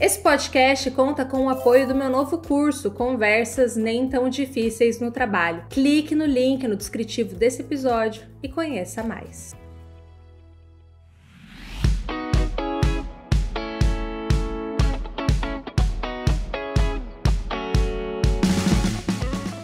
Esse podcast conta com o apoio do meu novo curso, Conversas Nem Tão Difíceis no Trabalho. Clique no link no descritivo desse episódio e conheça mais.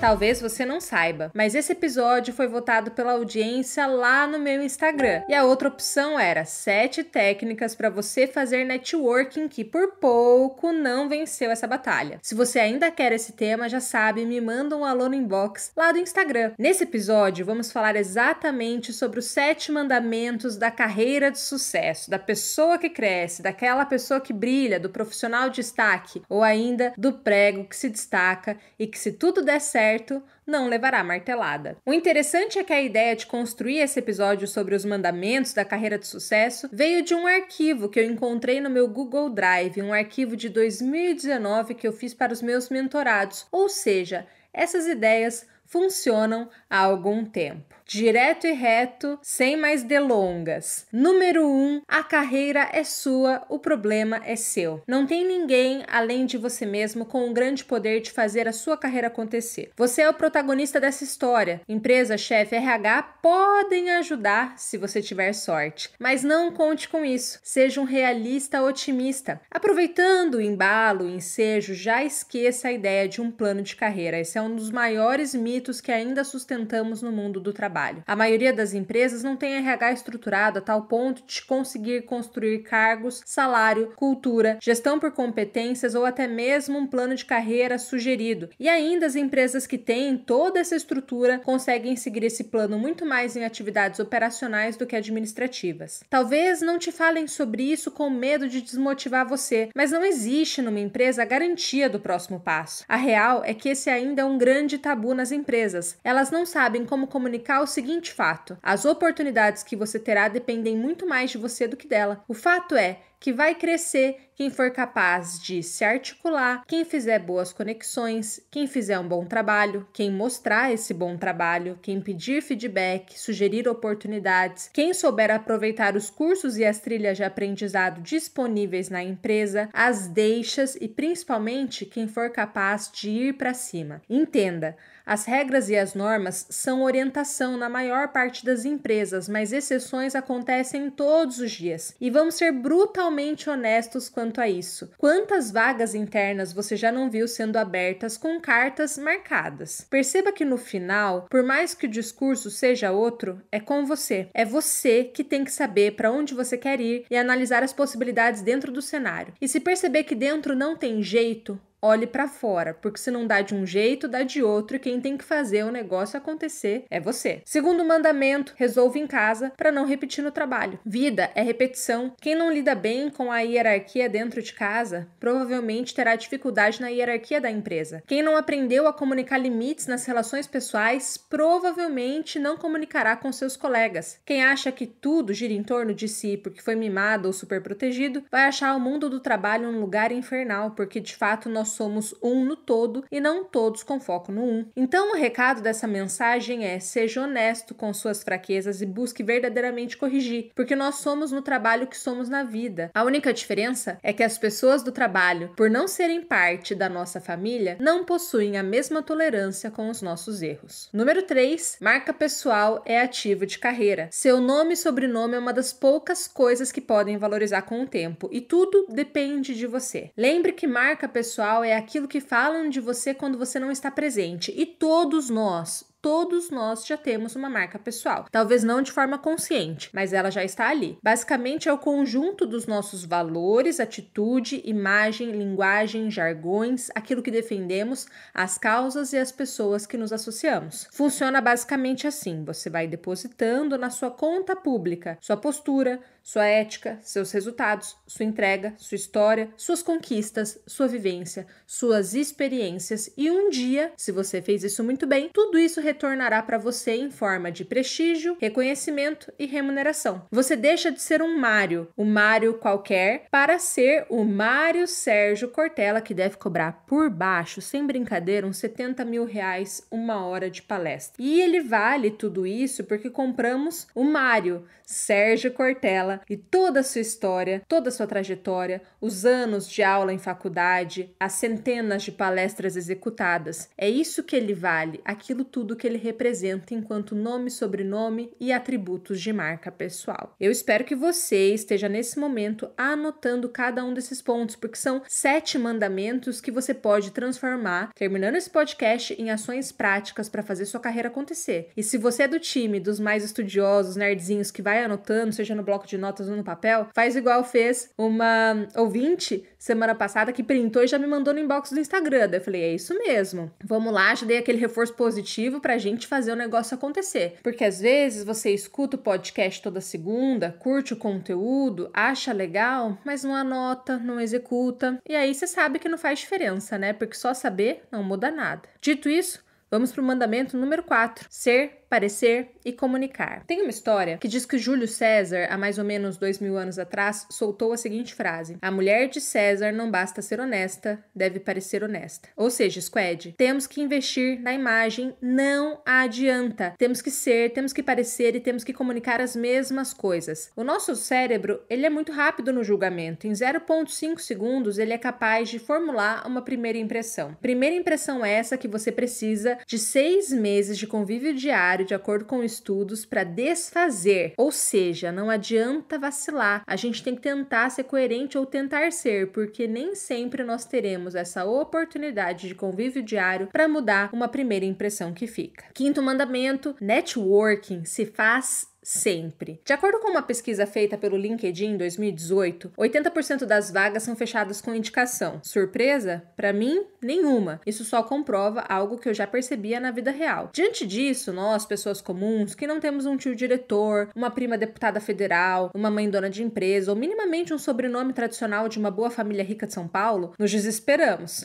Talvez você não saiba, mas esse episódio foi votado pela audiência lá no meu Instagram. E a outra opção era sete técnicas para você fazer networking que por pouco não venceu essa batalha. Se você ainda quer esse tema, já sabe, me manda um alô no inbox lá do Instagram. Nesse episódio, vamos falar exatamente sobre os sete mandamentos da carreira de sucesso, da pessoa que cresce, daquela pessoa que brilha, do profissional de destaque ou ainda do prego que se destaca e que se tudo der certo certo, não levará martelada. O interessante é que a ideia de construir esse episódio sobre os mandamentos da carreira de sucesso veio de um arquivo que eu encontrei no meu Google Drive, um arquivo de 2019 que eu fiz para os meus mentorados, ou seja, essas ideias funcionam há algum tempo direto e reto, sem mais delongas. Número 1, um, a carreira é sua, o problema é seu. Não tem ninguém além de você mesmo com o um grande poder de fazer a sua carreira acontecer. Você é o protagonista dessa história. Empresa, chefe, RH podem ajudar se você tiver sorte, mas não conte com isso. Seja um realista otimista. Aproveitando o embalo, o ensejo, já esqueça a ideia de um plano de carreira. Esse é um dos maiores mitos que ainda sustentamos no mundo do trabalho trabalho. A maioria das empresas não tem RH estruturado a tal ponto de conseguir construir cargos, salário, cultura, gestão por competências ou até mesmo um plano de carreira sugerido. E ainda as empresas que têm toda essa estrutura conseguem seguir esse plano muito mais em atividades operacionais do que administrativas. Talvez não te falem sobre isso com medo de desmotivar você, mas não existe numa empresa a garantia do próximo passo. A real é que esse ainda é um grande tabu nas empresas. Elas não sabem como comunicar o seguinte fato: as oportunidades que você terá dependem muito mais de você do que dela. O fato é que vai crescer quem for capaz de se articular, quem fizer boas conexões, quem fizer um bom trabalho, quem mostrar esse bom trabalho, quem pedir feedback, sugerir oportunidades, quem souber aproveitar os cursos e as trilhas de aprendizado disponíveis na empresa, as deixas e principalmente quem for capaz de ir para cima. Entenda, as regras e as normas são orientação na maior parte das empresas, mas exceções acontecem todos os dias. E vamos ser brutalmente honestos quanto a isso. Quantas vagas internas você já não viu sendo abertas com cartas marcadas? Perceba que no final, por mais que o discurso seja outro, é com você. É você que tem que saber para onde você quer ir e analisar as possibilidades dentro do cenário. E se perceber que dentro não tem jeito, olhe para fora, porque se não dá de um jeito, dá de outro e quem tem que fazer o negócio acontecer é você. Segundo mandamento, resolve em casa para não repetir no trabalho. Vida é repetição. Quem não lida bem com a hierarquia dentro de casa, provavelmente terá dificuldade na hierarquia da empresa. Quem não aprendeu a comunicar limites nas relações pessoais, provavelmente não comunicará com seus colegas. Quem acha que tudo gira em torno de si porque foi mimado ou super protegido, vai achar o mundo do trabalho um lugar infernal, porque de fato nós nós somos um no todo e não todos com foco no um. Então, o recado dessa mensagem é: seja honesto com suas fraquezas e busque verdadeiramente corrigir, porque nós somos no trabalho que somos na vida. A única diferença é que as pessoas do trabalho, por não serem parte da nossa família, não possuem a mesma tolerância com os nossos erros. Número 3, marca pessoal é ativo de carreira. Seu nome e sobrenome é uma das poucas coisas que podem valorizar com o tempo e tudo depende de você. Lembre que marca pessoal pessoal é aquilo que falam de você quando você não está presente. E todos nós, todos nós já temos uma marca pessoal. Talvez não de forma consciente, mas ela já está ali. Basicamente é o conjunto dos nossos valores, atitude, imagem, linguagem, jargões, aquilo que defendemos, as causas e as pessoas que nos associamos. Funciona basicamente assim: você vai depositando na sua conta pública sua postura, sua ética, seus resultados, sua entrega, sua história, suas conquistas, sua vivência, suas experiências e um dia, se você fez isso muito bem, tudo isso retornará para você em forma de prestígio, reconhecimento e remuneração. Você deixa de ser um Mário, o um Mário qualquer, para ser o Mário Sérgio Cortella que deve cobrar por baixo, sem brincadeira, uns 70 mil reais uma hora de palestra. E ele vale tudo isso porque compramos o Mário Sérgio Cortella e toda a sua história, toda a sua trajetória, os anos de aula em faculdade, as centenas de palestras executadas. É isso que ele vale, aquilo tudo que ele representa enquanto nome, sobrenome e atributos de marca pessoal. Eu espero que você esteja nesse momento anotando cada um desses pontos, porque são sete mandamentos que você pode transformar, terminando esse podcast, em ações práticas para fazer sua carreira acontecer. E se você é do time dos mais estudiosos, nerdzinhos que vai anotando, seja no bloco de notas no papel, faz igual fez uma ouvinte semana passada que printou e já me mandou no inbox do Instagram. Daí eu falei, é isso mesmo. Vamos lá, já dei aquele reforço positivo pra gente fazer o negócio acontecer. Porque às vezes você escuta o podcast toda segunda, curte o conteúdo, acha legal, mas não anota, não executa. E aí você sabe que não faz diferença, né? Porque só saber não muda nada. Dito isso, vamos pro mandamento número 4: ser parecer e comunicar. Tem uma história que diz que Júlio César, há mais ou menos dois mil anos atrás, soltou a seguinte frase: A mulher de César não basta ser honesta, deve parecer honesta. Ou seja, Squad, temos que investir na imagem, não adianta. Temos que ser, temos que parecer e temos que comunicar as mesmas coisas. O nosso cérebro, ele é muito rápido no julgamento. Em 0,5 segundos, ele é capaz de formular uma primeira impressão. Primeira impressão é essa que você precisa de seis meses de convívio diário de acordo com estudos, para desfazer. Ou seja, não adianta vacilar. A gente tem que tentar ser coerente ou tentar ser, porque nem sempre nós teremos essa oportunidade de convívio diário para mudar uma primeira impressão que fica. Quinto mandamento: networking se faz sempre. De acordo com uma pesquisa feita pelo LinkedIn em 2018, 80% das vagas são fechadas com indicação. Surpresa? Para mim, nenhuma. Isso só comprova algo que eu já percebia na vida real. Diante disso, nós, pessoas comuns, que não temos um tio diretor, uma prima deputada federal, uma mãe dona de empresa ou minimamente um sobrenome tradicional de uma boa família rica de São Paulo, nos desesperamos.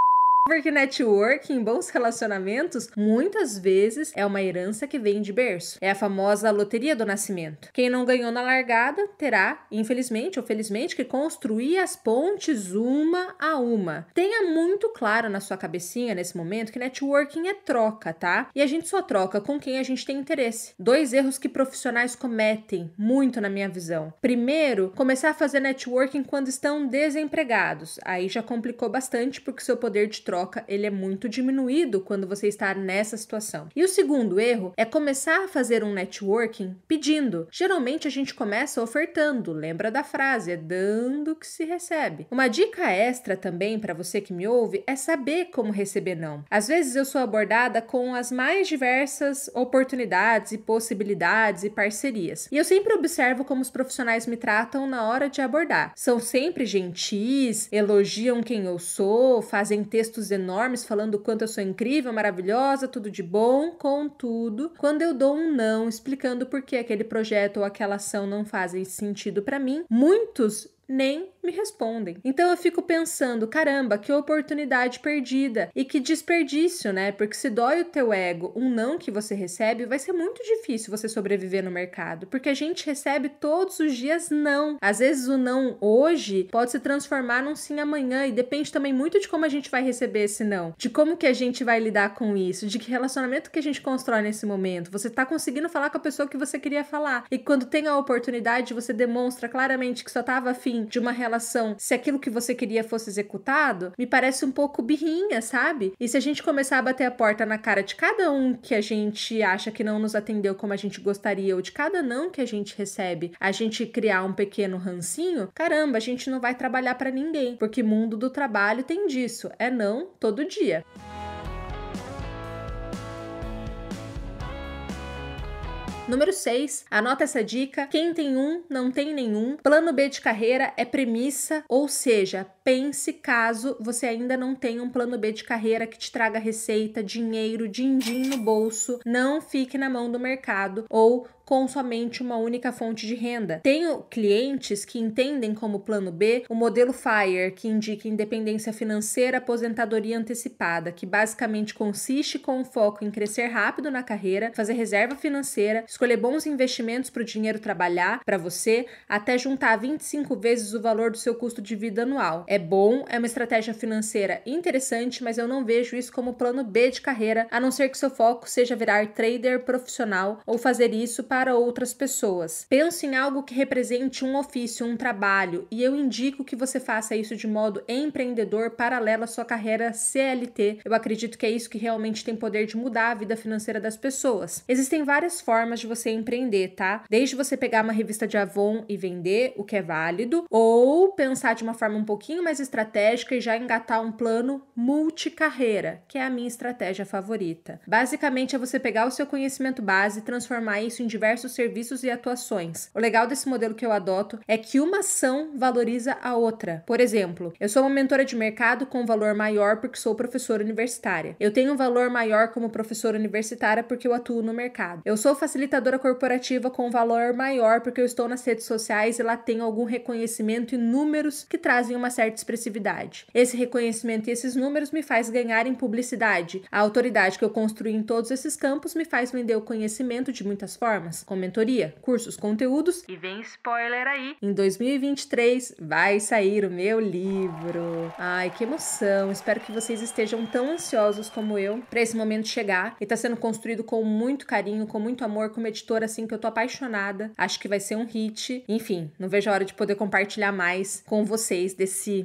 que networking, bons relacionamentos, muitas vezes é uma herança que vem de berço. É a famosa loteria do nascimento. Quem não ganhou na largada terá, infelizmente ou felizmente, que construir as pontes uma a uma. Tenha muito claro na sua cabecinha nesse momento que networking é troca, tá? E a gente só troca com quem a gente tem interesse. Dois erros que profissionais cometem muito na minha visão. Primeiro, começar a fazer networking quando estão desempregados. Aí já complicou bastante porque seu poder de troca troca, ele é muito diminuído quando você está nessa situação. E o segundo erro é começar a fazer um networking pedindo. Geralmente a gente começa ofertando, lembra da frase, é dando que se recebe. Uma dica extra também para você que me ouve é saber como receber não. Às vezes eu sou abordada com as mais diversas oportunidades e possibilidades e parcerias. E eu sempre observo como os profissionais me tratam na hora de abordar. São sempre gentis, elogiam quem eu sou, fazem textos textos enormes falando o quanto eu sou incrível, maravilhosa, tudo de bom, contudo, quando eu dou um não, explicando por que aquele projeto ou aquela ação não fazem sentido para mim, muitos nem me respondem. Então eu fico pensando, caramba, que oportunidade perdida e que desperdício, né? Porque se dói o teu ego, um não que você recebe, vai ser muito difícil você sobreviver no mercado, porque a gente recebe todos os dias não. Às vezes o não hoje pode se transformar num sim amanhã e depende também muito de como a gente vai receber esse não, de como que a gente vai lidar com isso, de que relacionamento que a gente constrói nesse momento. Você tá conseguindo falar com a pessoa que você queria falar e quando tem a oportunidade, você demonstra claramente que só tava afim de uma relação relação se aquilo que você queria fosse executado, me parece um pouco birrinha, sabe? E se a gente começar a bater a porta na cara de cada um que a gente acha que não nos atendeu como a gente gostaria, ou de cada não que a gente recebe, a gente criar um pequeno rancinho, caramba, a gente não vai trabalhar para ninguém, porque mundo do trabalho tem disso, é não todo dia. Número 6, anota essa dica: quem tem um, não tem nenhum. Plano B de carreira é premissa, ou seja, pense caso você ainda não tenha um plano B de carreira que te traga receita, dinheiro, din-din no bolso. Não fique na mão do mercado ou com somente uma única fonte de renda. Tenho clientes que entendem como plano B o modelo FIRE, que indica independência financeira, aposentadoria antecipada, que basicamente consiste com o foco em crescer rápido na carreira, fazer reserva financeira, escolher bons investimentos para o dinheiro trabalhar para você, até juntar 25 vezes o valor do seu custo de vida anual. É bom, é uma estratégia financeira interessante, mas eu não vejo isso como plano B de carreira, a não ser que seu foco seja virar trader profissional ou fazer isso para outras pessoas. Pense em algo que represente um ofício, um trabalho, e eu indico que você faça isso de modo empreendedor paralelo à sua carreira CLT. Eu acredito que é isso que realmente tem poder de mudar a vida financeira das pessoas. Existem várias formas de você empreender, tá? Desde você pegar uma revista de Avon e vender, o que é válido, ou pensar de uma forma um pouquinho pouquinho mais estratégica e já engatar um plano multicarreira, que é a minha estratégia favorita. Basicamente é você pegar o seu conhecimento base e transformar isso em diversos serviços e atuações. O legal desse modelo que eu adoto é que uma ação valoriza a outra. Por exemplo, eu sou uma mentora de mercado com valor maior porque sou professora universitária. Eu tenho um valor maior como professora universitária porque eu atuo no mercado. Eu sou facilitadora corporativa com valor maior porque eu estou nas redes sociais e lá tenho algum reconhecimento e números que trazem uma certa certa expressividade. Esse reconhecimento e esses números me faz ganhar em publicidade. A autoridade que eu construí em todos esses campos me faz vender o conhecimento de muitas formas, com mentoria, cursos, conteúdos. E vem spoiler aí: em 2023 vai sair o meu livro. Ai, que emoção! Espero que vocês estejam tão ansiosos como eu para esse momento chegar. E tá sendo construído com muito carinho, com muito amor, com editora assim que eu tô apaixonada. Acho que vai ser um hit. Enfim, não vejo a hora de poder compartilhar mais com vocês desse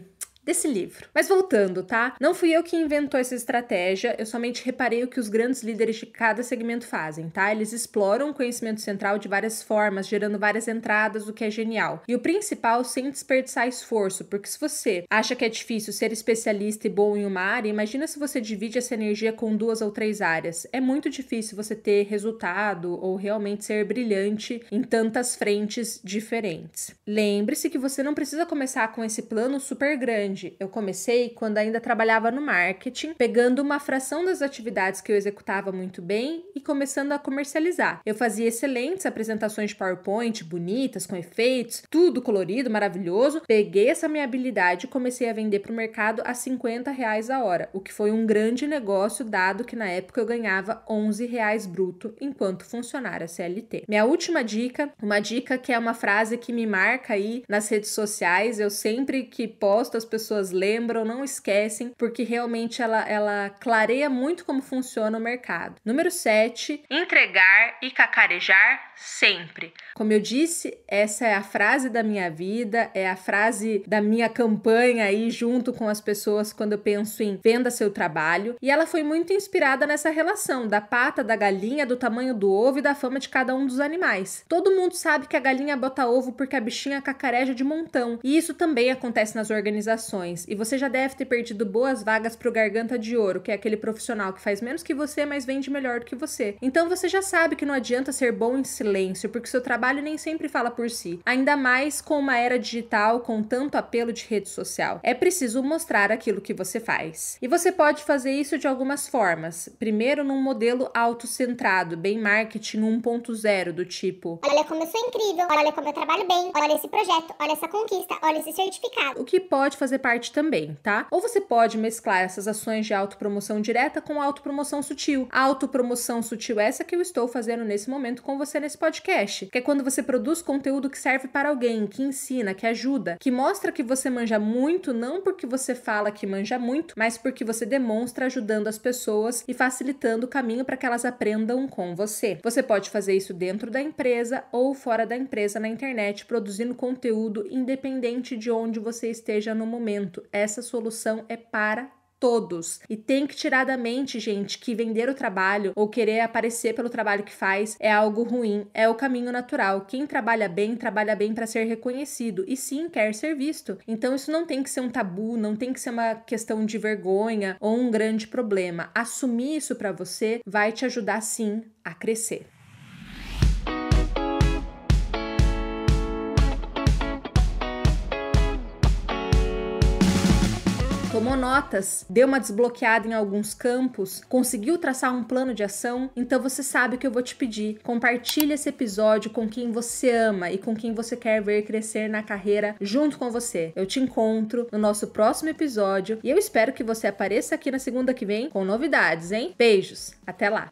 desse livro. Mas voltando, tá? Não fui eu que inventou essa estratégia, eu somente reparei o que os grandes líderes de cada segmento fazem, tá? Eles exploram o conhecimento central de várias formas, gerando várias entradas, o que é genial. E o principal, sem desperdiçar esforço, porque se você acha que é difícil ser especialista e bom em uma área, imagina se você divide essa energia com duas ou três áreas. É muito difícil você ter resultado ou realmente ser brilhante em tantas frentes diferentes. Lembre-se que você não precisa começar com esse plano super grande grande. Eu comecei quando ainda trabalhava no marketing, pegando uma fração das atividades que eu executava muito bem e começando a comercializar. Eu fazia excelentes apresentações de PowerPoint, bonitas, com efeitos, tudo colorido, maravilhoso. Peguei essa minha habilidade e comecei a vender para o mercado a 50 reais a hora, o que foi um grande negócio, dado que na época eu ganhava 11 reais bruto enquanto funcionária CLT. Minha última dica, uma dica que é uma frase que me marca aí nas redes sociais, eu sempre que posto as pessoas pessoas lembram, não esquecem, porque realmente ela, ela clareia muito como funciona o mercado. Número 7. Entregar e cacarejar sempre. Como eu disse, essa é a frase da minha vida, é a frase da minha campanha aí junto com as pessoas quando eu penso em venda seu trabalho. E ela foi muito inspirada nessa relação da pata da galinha, do tamanho do ovo e da fama de cada um dos animais. Todo mundo sabe que a galinha bota ovo porque a bichinha cacareja de montão. E isso também acontece nas organizações e você já deve ter perdido boas vagas pro garganta de ouro, que é aquele profissional que faz menos que você, mas vende melhor do que você. Então você já sabe que não adianta ser bom em silêncio, porque seu trabalho nem sempre fala por si. Ainda mais com uma era digital com tanto apelo de rede social. É preciso mostrar aquilo que você faz. E você pode fazer isso de algumas formas. Primeiro, num modelo autocentrado, bem marketing 1.0, do tipo: Olha como eu sou incrível, olha como eu trabalho bem, olha esse projeto, olha essa conquista, olha esse certificado. O que pode fazer parte também, tá? Ou você pode mesclar essas ações de autopromoção direta com autopromoção sutil. A autopromoção sutil é essa que eu estou fazendo nesse momento com você nesse podcast, que é quando você produz conteúdo que serve para alguém, que ensina, que ajuda, que mostra que você manja muito, não porque você fala que manja muito, mas porque você demonstra ajudando as pessoas e facilitando o caminho para que elas aprendam com você. Você pode fazer isso dentro da empresa ou fora da empresa na internet, produzindo conteúdo independente de onde você esteja no momento momento. Essa solução é para todos. E tem que tirar da mente, gente, que vender o trabalho ou querer aparecer pelo trabalho que faz é algo ruim, é o caminho natural. Quem trabalha bem, trabalha bem para ser reconhecido e sim quer ser visto. Então isso não tem que ser um tabu, não tem que ser uma questão de vergonha ou um grande problema. Assumir isso para você vai te ajudar sim a crescer. tomou notas, deu uma desbloqueada em alguns campos, conseguiu traçar um plano de ação, então você sabe o que eu vou te pedir. Compartilhe esse episódio com quem você ama e com quem você quer ver crescer na carreira junto com você. Eu te encontro no nosso próximo episódio e eu espero que você apareça aqui na segunda que vem com novidades, hein? Beijos, até lá!